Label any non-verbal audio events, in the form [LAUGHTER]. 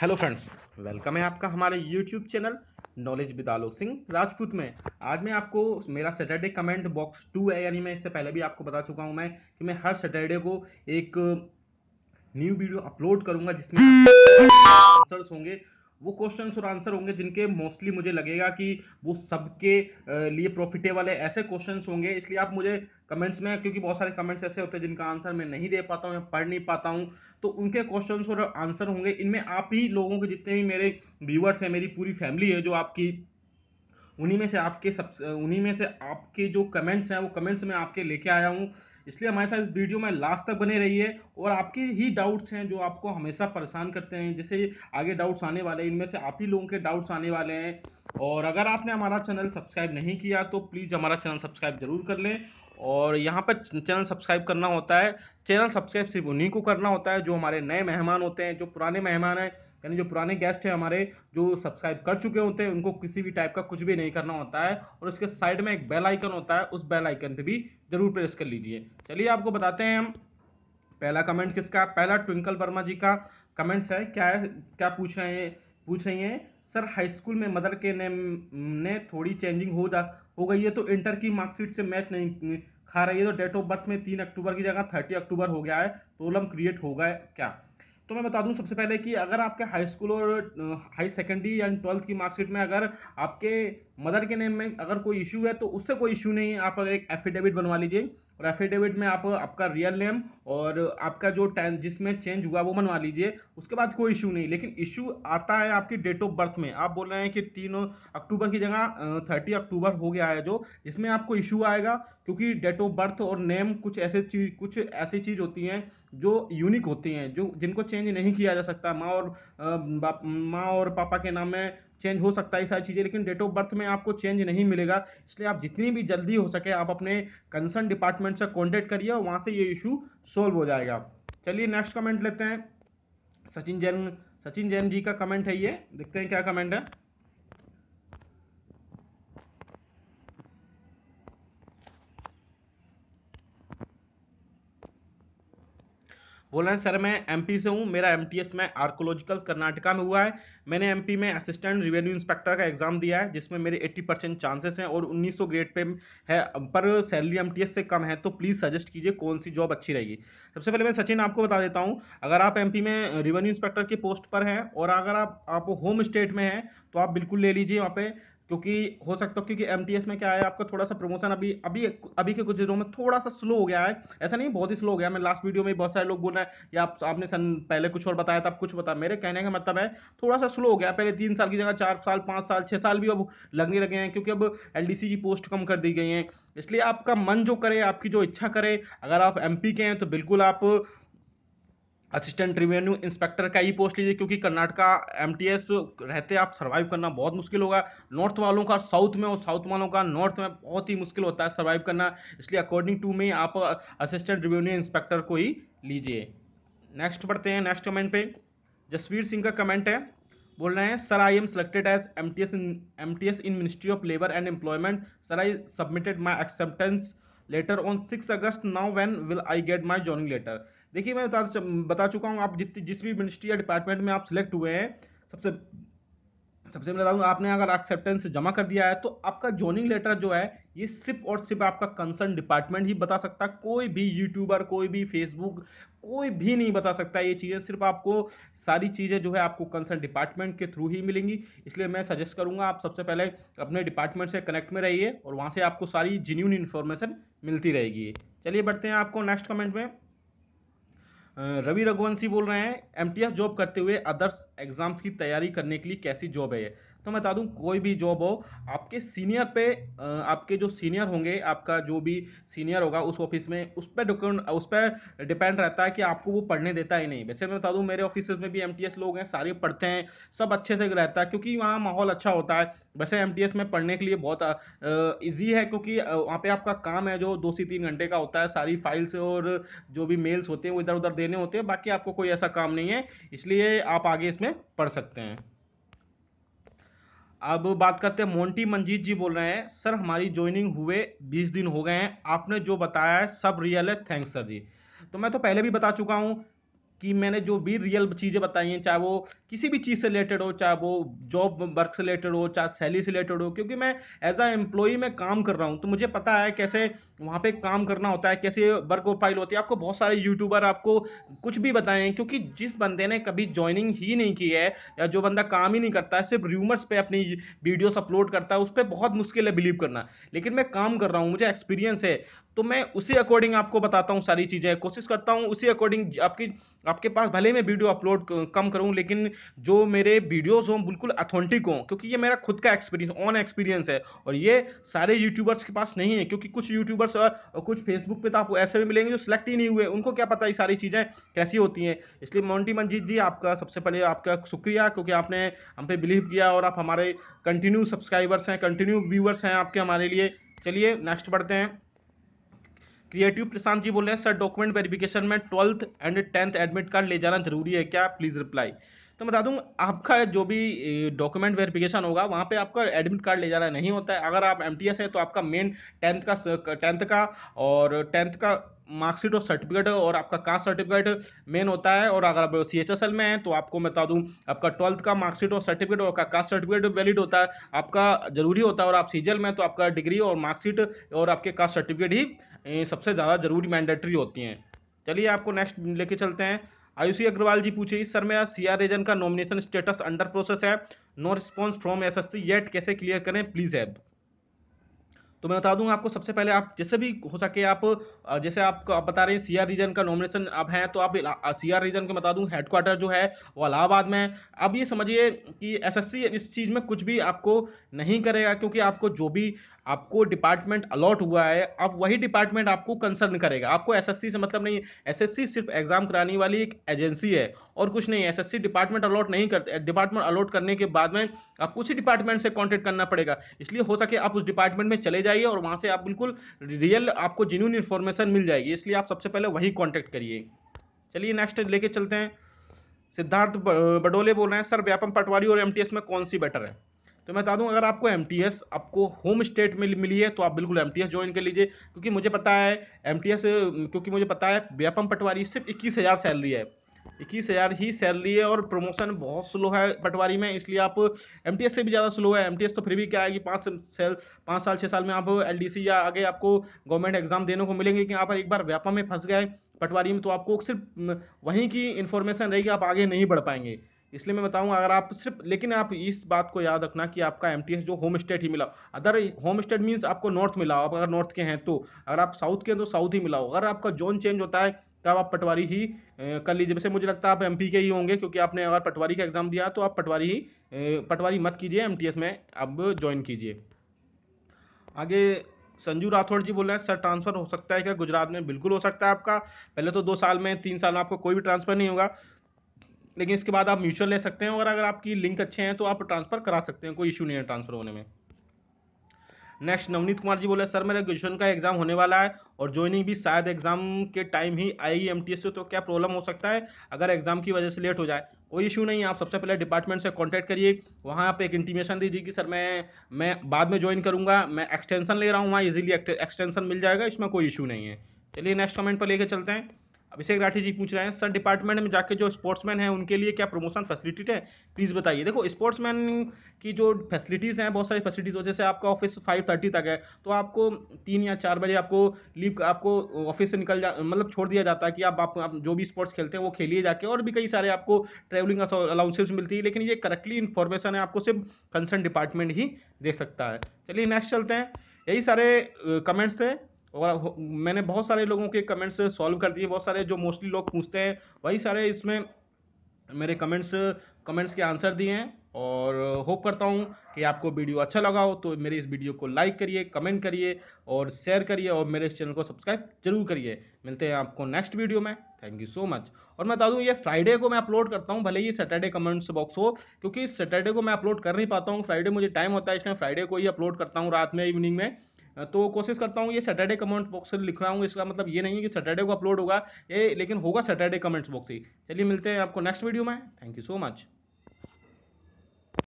hello friends welcome है आपका हमारे YouTube channel knowledge with Alok Singh Rajput में आज मैं आपको मेरा सैटरडे कमेंट बॉक्स टू है यानी मैं इससे पहले भी आपको बता चुका हूं मैं कि मैं हर सैटरडे को एक न्यू वीडियो अपलोड करूंगा जिसमें आंसर्स [LAUGHS] होंगे वो क्वेश्चन और आंसर होंगे जिनके मोस्टली मुझे लगेगा कि वो सबके लिए प्रॉफिटेबल है ऐसे क्वेश्चन होंगे इसलिए आप मुझे कमेंट्स में क्योंकि बहुत सारे कमेंट्स ऐसे होते हैं जिनका आंसर मैं नहीं दे पाता हूँ या पढ़ नहीं पाता हूँ तो उनके क्वेश्चन और आंसर होंगे इनमें आप ही लोगों के जितने भी मेरे व्यूअर्स हैं मेरी पूरी फैमिली है जो आपकी उन्हीं में से आपके सब उन्हीं में से आपके जो कमेंट्स हैं वो कमेंट्स मैं आपके लेके आया हूँ इसलिए हमारे साथ इस वीडियो में लास्ट तक बने रहिए और आपके ही डाउट्स हैं जो आपको हमेशा परेशान करते हैं जैसे आगे डाउट्स आने वाले हैं इनमें से आप ही लोगों के डाउट्स आने वाले हैं और अगर आपने हमारा चैनल सब्सक्राइब नहीं किया तो प्लीज़ हमारा चैनल सब्सक्राइब ज़रूर कर लें और यहाँ पर चैनल सब्सक्राइब करना होता है चैनल सब्सक्राइब सिर्फ उन्हीं को करना होता है जो हमारे नए मेहमान होते हैं जो पुराने मेहमान हैं यानी जो पुराने गेस्ट हैं हमारे जो सब्सक्राइब कर चुके होते हैं उनको किसी भी टाइप का कुछ भी नहीं करना होता है और उसके साइड में एक बेल आइकन होता है उस बेल आइकन पर भी जरूर प्रेस कर लीजिए चलिए आपको बताते हैं हम पहला कमेंट किसका पहला ट्विंकल वर्मा जी का कमेंट्स है क्या है क्या पूछ रहे हैं पूछ रही हैं सर हाई स्कूल में मदर के नेम ने थोड़ी चेंजिंग हो जा हो गई है तो इंटर की मार्कशीट से मैच नहीं खा रही है तो डेट ऑफ बर्थ में तीन अक्टूबर की जगह थर्टी अक्टूबर हो गया है प्रॉब्लम क्रिएट होगा क्या तो मैं बता दूं सबसे पहले कि अगर आपके हाई स्कूल और हाई सेकेंडरी या ट्वेल्थ की मार्कशीट में अगर आपके मदर के नेम में अगर कोई इशू है तो उससे कोई इशू नहीं है आप एक एफिडेविट बनवा लीजिए और एफिडेविट में आप आपका रियल नेम और आपका जो टाइम जिसमें चेंज हुआ वो मनवा लीजिए उसके बाद कोई इशू नहीं लेकिन इशू आता है आपकी डेट ऑफ बर्थ में आप बोल रहे हैं कि तीन अक्टूबर की जगह थर्टी अक्टूबर हो गया है जो इसमें आपको इशू आएगा क्योंकि डेट ऑफ बर्थ और नेम कुछ ऐसे चीज कुछ ऐसी चीज़ होती हैं जो यूनिक होती हैं जो जिनको चेंज नहीं किया जा सकता माँ और बाप माँ और पापा के नाम में चेंज हो सकता है सारी चीज़ें लेकिन डेट ऑफ बर्थ में आपको चेंज नहीं मिलेगा इसलिए आप जितनी भी जल्दी हो सके आप अपने कंसर्न डिपार्टमेंट से कॉन्टेक्ट करिए और वहाँ से ये इशू सॉल्व हो जाएगा चलिए नेक्स्ट कमेंट लेते हैं सचिन जैन सचिन जैन जी का कमेंट है ये देखते हैं क्या कमेंट है बोल रहे हैं सर मैं एमपी से हूँ मेरा एमटीएस में आर्कोलॉजिकल कर्नाटका में हुआ है मैंने एमपी में असिस्टेंट रिवेन्यू इंस्पेक्टर का एग्ज़ाम दिया है जिसमें मेरे 80 परसेंट चांसेस हैं और 1900 ग्रेड पे है पर सैलरी एमटीएस से कम है तो प्लीज़ सजेस्ट कीजिए कौन सी जॉब अच्छी रहेगी सबसे पहले मैं सचिन आपको बता देता हूँ अगर आप एम में रिवेन्यू इंस्पेक्टर की पोस्ट पर हैं और अगर आप, आप होम स्टेट में हैं तो आप बिल्कुल ले लीजिए वहाँ पर क्योंकि हो सकता है क्योंकि एम में क्या है आपका थोड़ा सा प्रमोशन अभी अभी अभी के कुछ दिनों में थोड़ा सा स्लो हो गया है ऐसा नहीं बहुत ही स्लो हो गया मैं लास्ट वीडियो में बहुत सारे लोग बोल रहे हैं या आप, आपने सन पहले कुछ और बताया था आप कुछ बताया मेरे कहने का मतलब है थोड़ा सा स्लो हो गया पहले तीन साल की जगह चार साल पाँच साल छः साल भी अब लगने लगे हैं क्योंकि अब एल की पोस्ट कम कर दी गई हैं इसलिए आपका मन जो करे आपकी जो इच्छा करे अगर आप एम के हैं तो बिल्कुल आप असिस्टेंट रिवेन्यू इंस्पेक्टर का ही पोस्ट लीजिए क्योंकि कर्नाटका एस रहते आप सर्वाइव करना बहुत मुश्किल होगा नॉर्थ वालों का साउथ में और साउथ वालों का नॉर्थ में बहुत ही मुश्किल होता है सर्वाइव करना इसलिए अकॉर्डिंग टू मी आप असिस्टेंट रिवेन्यू इंस्पेक्टर को ही लीजिए नेक्स्ट पढ़ते हैं नेक्स्ट कमेंट पे जसवीर सिंह का कमेंट है बोल रहे हैं sir I am selected as M T S in M T S in ministry of labour and employment sir I submitted my acceptance letter on six August now when will I get my joining letter देखिए मैं बता बता चुका हूँ आप जित जिस भी मिनिस्ट्री या डिपार्टमेंट में आप सिलेक्ट हुए हैं सबसे सबसे मैं बताऊँ आपने अगर एक्सेप्टेंस जमा कर दिया है तो आपका जॉइनिंग लेटर जो है ये सिर्फ और सिर्फ आपका कंसर्न डिपार्टमेंट ही बता सकता है कोई भी यूट्यूबर कोई भी फेसबुक कोई भी नहीं बता सकता ये चीज़ें सिर्फ आपको सारी चीज़ें जो है आपको कंसर्न डिपार्टमेंट के थ्रू ही मिलेंगी इसलिए मैं सजेस्ट करूंगा आप सबसे पहले अपने डिपार्टमेंट से कनेक्ट में रहिए और वहाँ से आपको सारी जेन्यून इन्फॉर्मेशन मिलती रहेगी चलिए बढ़ते हैं आपको नेक्स्ट कमेंट में रवि रघुवंशी बोल रहे हैं एम जॉब करते हुए आदर्श एग्ज़ाम्स की तैयारी करने के लिए कैसी जॉब है तो मैं बता दूँ कोई भी जॉब हो आपके सीनियर पे आपके जो सीनियर होंगे आपका जो भी सीनियर होगा उस ऑफिस में उस पर उस पर डिपेंड रहता है कि आपको वो पढ़ने देता ही नहीं वैसे मैं बता दूँ मेरे ऑफिस में भी एम लोग हैं सारे पढ़ते हैं सब अच्छे से रहता है क्योंकि वहाँ माहौल अच्छा होता है वैसे एम में पढ़ने के लिए बहुत ईजी है क्योंकि वहाँ पर आपका काम है जो दो से तीन घंटे का होता है सारी फाइल्स और जो भी मेल्स होते हैं वो इधर उधर देने होते हैं बाकी आपको कोई ऐसा काम नहीं है इसलिए आप आगे इसमें में पढ़ सकते हैं अब बात करते हैं मोंटी मंजीत जी बोल रहे हैं सर हमारी ज्वाइनिंग हुए बीस दिन हो गए हैं आपने जो बताया है सब रियल है थैंक्स सर जी तो मैं तो पहले भी बता चुका हूँ कि मैंने जो भी रियल चीज़ें बताई हैं चाहे वो किसी भी चीज़ से रिलेटेड हो चाहे वो जॉब वर्क से रिलेटेड हो चाहे सैलरी से रिलेटेड हो क्योंकि मैं एज अ एम्प्लॉई में काम कर रहा हूँ तो मुझे पता है कैसे वहाँ पे काम करना होता है कैसे वर्क प्रोफाइल होती है आपको बहुत सारे यूट्यूबर आपको कुछ भी बताए हैं क्योंकि जिस बंदे ने कभी ज्वाइनिंग ही नहीं की है या जो बंदा काम ही नहीं करता है सिर्फ र्यूमर्स पे अपनी वीडियोस अपलोड करता है उस पर बहुत मुश्किल है बिलीव करना लेकिन मैं काम कर रहा हूँ मुझे एक्सपीरियंस है तो मैं उसी अकॉर्डिंग आपको बताता हूँ सारी चीज़ें कोशिश करता हूँ उसी अकॉर्डिंग आपकी आपके पास भले मैं वीडियो अपलोड कम करूँ लेकिन जो मेरे वीडियोज़ हों बिल्कुल अथेंटिक हों क्योंकि ये मेरा खुद का एक्सपीरियंस ऑन एक्सपीरियंस है और ये सारे यूट्यूबर्स के पास नहीं है क्योंकि कुछ यूट्यूबर्स और कुछ फेसबुक पर तो आपको ऐसे भी मिलेंगे जो सिलेक्ट ही नहीं हुए उनको क्या पता ये सारी चीज़ें कैसी होती हैं इसलिए मोन्टी मंजीत जी आपका सबसे पहले आपका शुक्रिया क्योंकि आपने हम पे बिलीव किया और आप हमारे कंटिन्यू सब्सक्राइबर्स हैं कंटिन्यू व्यूवर्स हैं आपके हमारे लिए चलिए नेक्स्ट बढ़ते हैं क्रिएटिव प्रशांत जी बोल रहे हैं सर डॉक्यूमेंट वेरिफिकेशन में twelfth and tenth admit card ले जाना जरूरी है क्या प्लीज़ रिप्लाई तो बता दूँ आपका जो भी डॉक्यूमेंट वेरिफिकेशन होगा वहाँ पे आपका एडमिट कार्ड ले जाना नहीं होता है अगर आप एम है तो आपका मेन टेंथ का टेंथ का और टेंथ का मार्कशीट और सर्टिफिकेट और आपका कास्ट सर्टिफिकेट मेन होता है और अगर आप सी एच एस एल में हैं तो आपको मैं बता दूं आपका ट्वेल्थ का मार्कशीट और सर्टिफिकेट और आपका कास्ट सर्टिफिकेट वैलिड होता है आपका जरूरी होता है और आप सी में तो आपका डिग्री और मार्कशीट और आपके कास्ट सर्टिफिकेट ही सबसे ज़्यादा जरूरी मैंडेटरी होती हैं चलिए आपको नेक्स्ट लेके चलते हैं आयुषी अग्रवाल जी पूछे सर मेरा सी आर एजन का नॉमिनेशन स्टेटस अंडर प्रोसेस है no response from S S C yet कैसे क्लियर करें प्लीज़ ऐप तो मैं बता दूंगा आपको सबसे पहले आप जैसे भी हो सके आप जैसे आपको आप बता रहे हैं सीआर रीजन का नॉमिनेशन अब है तो आप सीआर रीजन के बता दूं हेडक्वार्टर जो है वो अलाहाबाद में है अब ये समझिए कि एसएससी इस चीज़ में कुछ भी आपको नहीं करेगा क्योंकि आपको जो भी आपको डिपार्टमेंट अलॉट हुआ है अब वही डिपार्टमेंट आपको कंसर्न करेगा आपको एसएससी से मतलब नहीं एसएससी सिर्फ एग्जाम कराने वाली एक एजेंसी है और कुछ नहीं एसएससी डिपार्टमेंट अलॉट नहीं करते डिपार्टमेंट अलॉट करने के बाद में आपको उसी डिपार्टमेंट से कॉन्टेक्ट करना पड़ेगा इसलिए हो सके आप उस डिपार्टमेंट में चले जाइए और वहाँ से आप बिल्कुल रियल आपको जेन्यून इन्फॉर्मेशन मिल जाएगी इसलिए आप सबसे पहले वही कॉन्टैक्ट करिए चलिए नेक्स्ट लेके चलते हैं सिद्धार्थ बडोले बोल रहे हैं सर व्यापम पटवारी और एमटीएस में कौन सी बेटर है तो मैं बता दूं अगर आपको एम आपको होम स्टेट में मिली है तो आप बिल्कुल एम टी ज्वाइन कर लीजिए क्योंकि मुझे पता है एम क्योंकि मुझे पता है व्यापम पटवारी सिर्फ इक्कीस हज़ार सैलरी है इक्कीस हज़ार ही सैलरी है और प्रमोशन बहुत स्लो है पटवारी में इसलिए आप एम से भी ज़्यादा स्लो है एम तो फिर भी क्या है कि पाँच साल पाँच साल छः साल में आप एल या आगे आपको गवर्नमेंट एग्जाम देने को मिलेंगे कि आप एक बार व्यापम में फंस गए पटवारी में तो आपको सिर्फ वहीं की इन्फॉर्मेशन रहेगी आप आगे नहीं बढ़ पाएंगे इसलिए मैं बताऊंगा अगर आप सिर्फ लेकिन आप इस बात को याद रखना कि आपका एम जो होम स्टेट ही मिला अदर होम स्टेट मीन्स आपको नॉर्थ मिला आप अगर नॉर्थ के हैं तो अगर आप साउथ के हैं तो साउथ ही मिलाओ अगर आपका जोन चेंज होता है तब आप पटवारी ही कर लीजिए वैसे मुझे लगता है आप एमपी के ही होंगे क्योंकि आपने अगर पटवारी का एग्ज़ाम दिया तो आप पटवारी ही पटवारी मत कीजिए एमटीएस में अब ज्वाइन कीजिए आगे संजू राठौड़ जी बोल रहे हैं सर ट्रांसफ़र हो सकता है क्या गुजरात में बिल्कुल हो सकता है आपका पहले तो दो साल में तीन साल में आपको कोई भी ट्रांसफ़र नहीं होगा लेकिन इसके बाद आप म्यूचुअल ले सकते हैं और अगर आपकी लिंक अच्छे हैं तो आप ट्रांसफ़र करा सकते हैं कोई इशू नहीं है ट्रांसफ़र होने में नेक्स्ट नवनीत कुमार जी बोले सर मेरा ग्रेजुएशन का एग्जाम होने वाला है और ज्वाइनिंग भी शायद एग्जाम के टाइम ही आएगी एम से तो क्या प्रॉब्लम हो सकता है अगर एग्जाम की वजह से लेट हो जाए कोई इशू नहीं आप सबसे पहले डिपार्टमेंट से कांटेक्ट करिए वहाँ आप एक इंटीमेशन दीजिए कि सर मैं मैं बाद में ज्वाइन करूँगा मैं एक्सटेंशन ले रहा हूँ वहाँ ईजिली एक्सटेंशन मिल जाएगा इसमें कोई इशू नहीं है चलिए नेक्स्ट कमेंट पर लेकर चलते हैं अभिषेक राठी जी पूछ रहे हैं सर डिपार्टमेंट में जाके जो स्पोर्ट्समैन हैं उनके लिए क्या प्रमोशन फैसिलिटी है प्लीज़ बताइए देखो स्पोर्ट्समैन की जो फैसिलिटीज़ हैं बहुत सारी फैसिलिटीज़ हो जैसे आपका ऑफिस फाइव थर्टी तक है तो आपको तीन या चार बजे आपको लीव आपको ऑफिस से निकल जा मतलब छोड़ दिया जाता है कि आप, आप, जो भी स्पोर्ट्स खेलते हैं वो खेलिए जाके और भी कई सारे आपको ट्रैवलिंग अलाउंसेज मिलती है लेकिन ये करेक्टली इन्फॉर्मेशन है आपको सिर्फ कंसर्न डिपार्टमेंट ही दे सकता है चलिए नेक्स्ट चलते हैं यही सारे कमेंट्स थे और मैंने बहुत सारे लोगों के कमेंट्स सॉल्व कर दिए बहुत सारे जो मोस्टली लोग पूछते हैं वही सारे इसमें मेरे कमेंट्स कमेंट्स के आंसर दिए हैं और होप करता हूँ कि आपको वीडियो अच्छा लगा हो तो मेरी इस वीडियो को लाइक करिए कमेंट करिए और शेयर करिए और मेरे इस चैनल को सब्सक्राइब जरूर करिए मिलते हैं आपको नेक्स्ट वीडियो में थैंक यू सो मच और मैं बता दूँ ये फ्राइडे को मैं अपलोड करता हूँ भले ही सैटरडे कमेंट्स बॉक्स हो क्योंकि सैटरडे को मैं अपलोड कर नहीं पाता हूँ फ्राइडे मुझे टाइम होता है इसलिए फ्राइडे को ही अपलोड करता हूँ रात में इवनिंग में तो कोशिश करता हूँ ये सैटरडे कमेंट बॉक्स लिख रहा हूँ इसका मतलब ये नहीं है कि सैटरडे को अपलोड होगा ये लेकिन होगा सैटरडे कमेंट्स बॉक्स ही चलिए मिलते हैं आपको नेक्स्ट वीडियो में थैंक यू सो मच